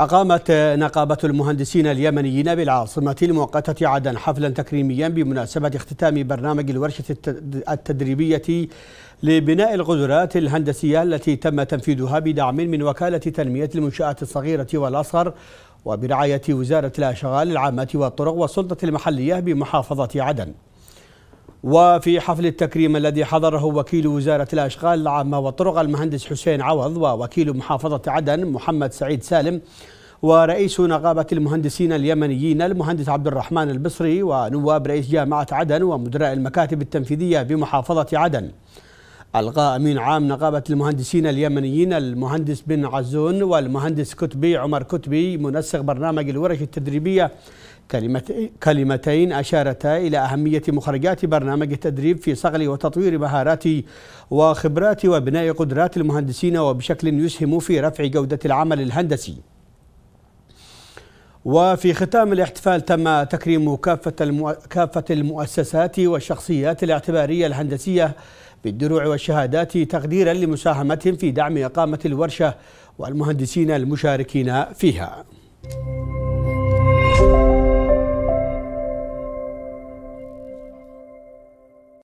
أقامت نقابة المهندسين اليمنيين بالعاصمة المؤقتة عدن حفلا تكريميا بمناسبة اختتام برنامج الورشة التدريبية لبناء القدرات الهندسية التي تم تنفيذها بدعم من وكالة تنمية المنشآت الصغيرة والأصغر وبرعاية وزارة الأشغال العامة والطرق والسلطة المحلية بمحافظة عدن وفي حفل التكريم الذي حضره وكيل وزارة الأشغال العامة والطرق المهندس حسين عوض ووكيل محافظة عدن محمد سعيد سالم ورئيس نقابة المهندسين اليمنيين المهندس عبد الرحمن البصري ونواب رئيس جامعة عدن ومدراء المكاتب التنفيذية بمحافظة عدن ألقى أمين عام نقابة المهندسين اليمنيين المهندس بن عزون والمهندس كتبي عمر كتبي منسق برنامج الورش التدريبية كلمتين أشارتا إلى أهمية مخرجات برنامج التدريب في صقل وتطوير مهارات وخبرات وبناء قدرات المهندسين وبشكل يسهم في رفع جودة العمل الهندسي وفي ختام الاحتفال تم تكريم كافة, كافة المؤسسات والشخصيات الاعتبارية الهندسية بالدروع والشهادات تقديرا لمساهمتهم في دعم إقامة الورشة والمهندسين المشاركين فيها